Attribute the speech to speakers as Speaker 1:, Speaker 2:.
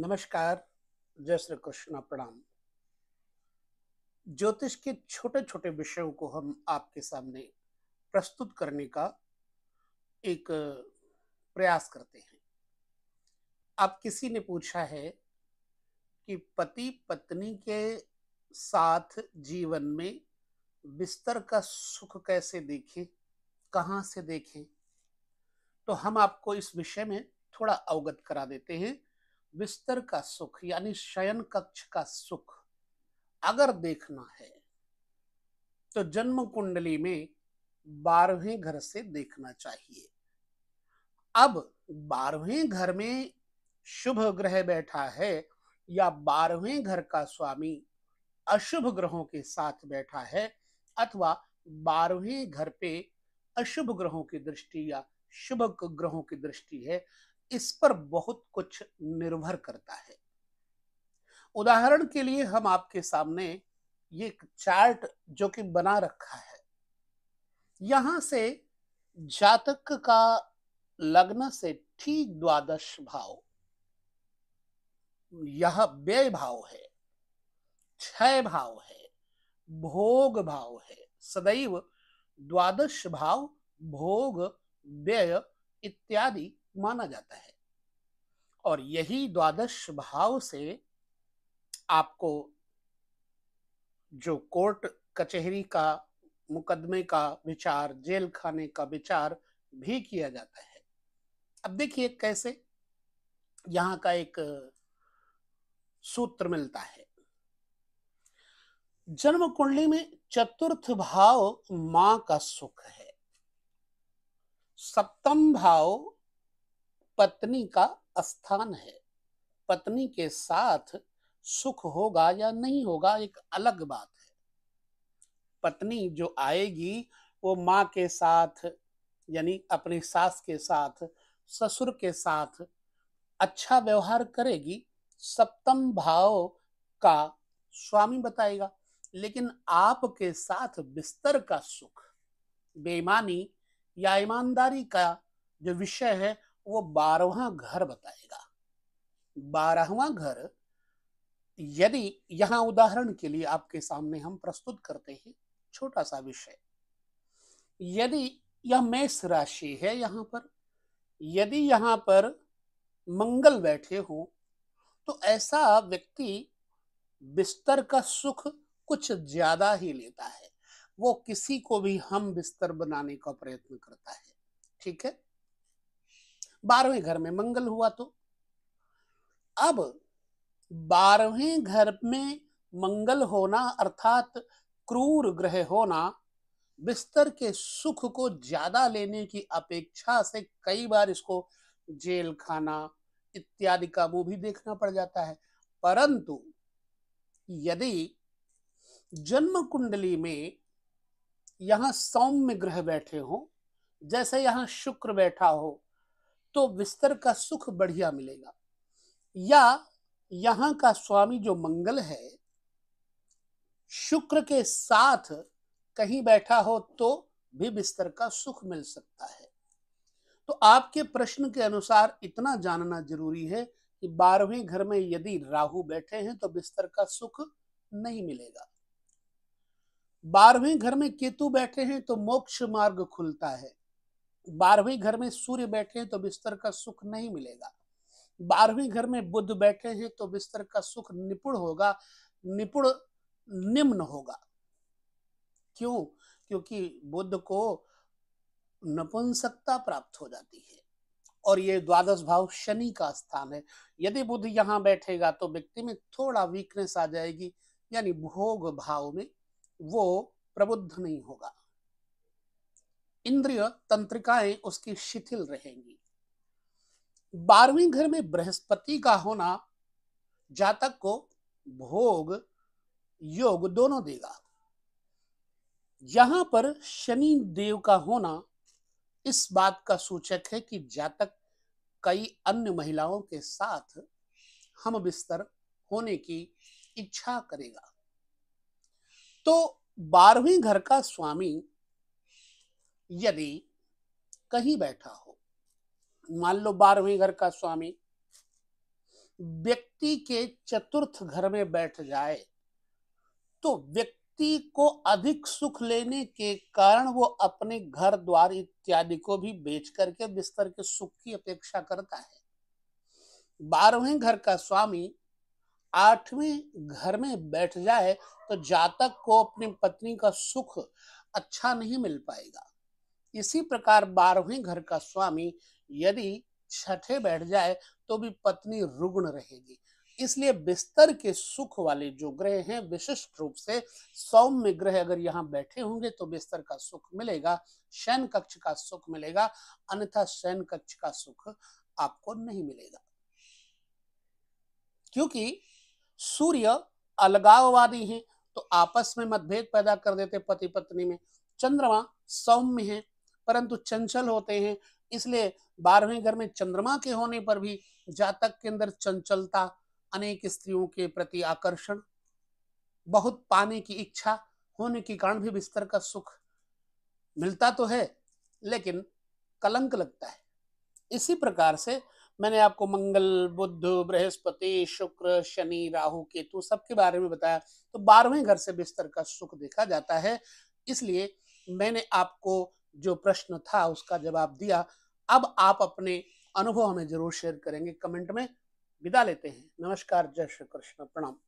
Speaker 1: नमस्कार जय श्री कृष्ण प्रणाम ज्योतिष के छोटे छोटे विषयों को हम आपके सामने प्रस्तुत करने का एक प्रयास करते हैं आप किसी ने पूछा है कि पति पत्नी के साथ जीवन में बिस्तर का सुख कैसे देखें कहाँ से देखें तो हम आपको इस विषय में थोड़ा अवगत करा देते हैं बिस्तर का सुख यानी शयन कक्ष का सुख अगर देखना है तो जन्म कुंडली में बारहवें घर से देखना चाहिए अब बारहवें घर में शुभ ग्रह बैठा है या बारहवें घर का स्वामी अशुभ ग्रहों के साथ बैठा है अथवा बारहवें घर पे अशुभ ग्रहों की दृष्टि या शुभ ग्रहों की दृष्टि है इस पर बहुत कुछ निर्भर करता है उदाहरण के लिए हम आपके सामने ये एक चार्ट जो कि बना रखा है यहां से जातक का लग्न से ठीक द्वादश भाव यह व्यय भाव है क्षय भाव है भोग भाव है सदैव द्वादश भाव भोग व्यय इत्यादि माना जाता है और यही द्वादश भाव से आपको जो कोर्ट कचहरी का मुकदमे का विचार जेल खाने का विचार भी किया जाता है अब देखिए कैसे यहां का एक सूत्र मिलता है जन्म कुंडली में चतुर्थ भाव मां का सुख है सप्तम भाव पत्नी का स्थान है पत्नी के साथ सुख होगा या नहीं होगा एक अलग बात है पत्नी जो आएगी वो माँ के साथ यानी अपने सास के साथ ससुर के साथ अच्छा व्यवहार करेगी सप्तम भाव का स्वामी बताएगा लेकिन आपके साथ बिस्तर का सुख बेईमानी या ईमानदारी का जो विषय है वो बारहवा घर बताएगा बारहवा घर यदि यहां उदाहरण के लिए आपके सामने हम प्रस्तुत करते हैं छोटा सा विषय यदि यह मेष राशि है यहां पर यदि यहां पर मंगल बैठे हो तो ऐसा व्यक्ति बिस्तर का सुख कुछ ज्यादा ही लेता है वो किसी को भी हम बिस्तर बनाने का प्रयत्न करता है ठीक है बारहवें घर में मंगल हुआ तो अब बारहवें घर में मंगल होना अर्थात क्रूर ग्रह होना बिस्तर के सुख को ज्यादा लेने की अपेक्षा से कई बार इसको जेल खाना इत्यादि का वो भी देखना पड़ जाता है परंतु यदि जन्म कुंडली में यहां सौम्य ग्रह बैठे हो जैसे यहां शुक्र बैठा हो तो बिस्तर का सुख बढ़िया मिलेगा या यहां का स्वामी जो मंगल है शुक्र के साथ कहीं बैठा हो तो भी बिस्तर का सुख मिल सकता है तो आपके प्रश्न के अनुसार इतना जानना जरूरी है कि बारहवें घर में यदि राहु बैठे हैं तो बिस्तर का सुख नहीं मिलेगा बारहवें घर में केतु बैठे हैं तो मोक्ष मार्ग खुलता है बारहवीं घर में सूर्य बैठे हैं तो बिस्तर का सुख नहीं मिलेगा बारहवीं घर में बुद्ध बैठे हैं तो बिस्तर का सुख निपुण होगा निपुण निम्न होगा क्यों क्योंकि बुद्ध को नपुंसकता प्राप्त हो जाती है और ये द्वादश भाव शनि का स्थान है यदि बुद्ध यहाँ बैठेगा तो व्यक्ति में थोड़ा वीकनेस आ जाएगी यानी भोग भाव में वो प्रबुद्ध नहीं होगा इंद्रिय तंत्रिकाएं उसकी शिथिल रहेंगी बारहवीं घर में बृहस्पति का होना जातक को भोग योग दोनों देगा यहां पर शनि देव का होना इस बात का सूचक है कि जातक कई अन्य महिलाओं के साथ हम बिस्तर होने की इच्छा करेगा तो बारहवीं घर का स्वामी यदि कहीं बैठा हो मान लो बारहवें घर का स्वामी व्यक्ति के चतुर्थ घर में बैठ जाए तो व्यक्ति को अधिक सुख लेने के कारण वो अपने घर द्वार इत्यादि को भी बेच करके बिस्तर के सुख की अपेक्षा करता है बारहवें घर का स्वामी आठवें घर में बैठ जाए तो जातक को अपनी पत्नी का सुख अच्छा नहीं मिल पाएगा इसी प्रकार बारहवें घर का स्वामी यदि छठे बैठ जाए तो भी पत्नी रुग्ण रहेगी इसलिए बिस्तर के सुख वाले जो ग्रह हैं विशिष्ट रूप से सौम्य ग्रह अगर यहाँ बैठे होंगे तो बिस्तर का सुख मिलेगा शयन कक्ष का सुख मिलेगा अन्यथा शयन कक्ष का सुख आपको नहीं मिलेगा क्योंकि सूर्य अलगाववादी है तो आपस में मतभेद पैदा कर देते पति पत्नी में चंद्रमा सौम्य है परंतु चंचल होते हैं इसलिए बारहवें घर में चंद्रमा के होने पर भी जातक के अंदर चंचलता अनेक स्त्रियों के प्रति आकर्षण बहुत पाने की इच्छा होने के कारण भी बिस्तर का सुख मिलता तो है लेकिन कलंक लगता है इसी प्रकार से मैंने आपको मंगल बुद्ध बृहस्पति शुक्र शनि राहु केतु सबके बारे में बताया तो बारहवें घर से बिस्तर का सुख देखा जाता है इसलिए मैंने आपको जो प्रश्न था उसका जवाब दिया अब आप अपने अनुभव हमें जरूर शेयर करेंगे कमेंट में विदा लेते हैं नमस्कार जय श्री कृष्ण प्रणाम